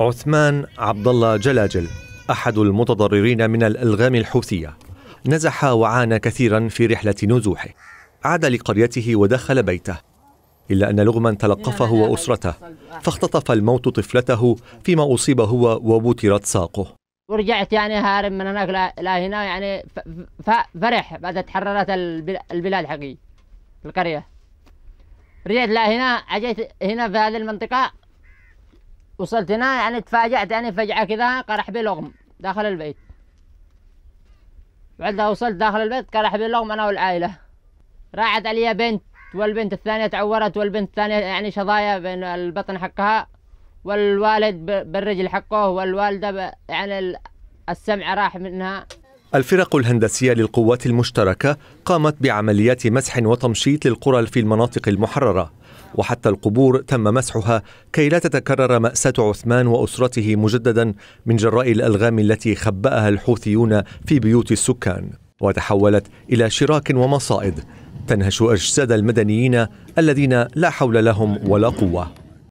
عثمان عبد الله جلاجل أحد المتضررين من الألغام الحوثية نزح وعانى كثيرا في رحلة نزوحه عاد لقريته ودخل بيته إلا أن لغما تلقفه وأسرته فاختطف الموت طفلته فيما أصيب هو وبترت ساقه ورجعت يعني هارب من هناك لهنا يعني فرح بعد تحررت البلاد حقي القرية رجعت لهنا أجيت هنا في هذه المنطقة وصلت هنا يعني تفاجأت يعني فجأة كذا قرح بي لغم داخل البيت بعدها وصلت داخل البيت قرح بي لغم أنا والعائلة راحت علي بنت والبنت الثانية تعورت والبنت الثانية يعني شظايا بين البطن حقها والوالد بالرجل حقه والوالدة يعني السمع راح منها الفرق الهندسية للقوات المشتركة قامت بعمليات مسح وتمشيط للقرى في المناطق المحررة وحتى القبور تم مسحها كي لا تتكرر مأساة عثمان وأسرته مجددا من جراء الألغام التي خبأها الحوثيون في بيوت السكان وتحولت إلى شراك ومصائد تنهش أجساد المدنيين الذين لا حول لهم ولا قوة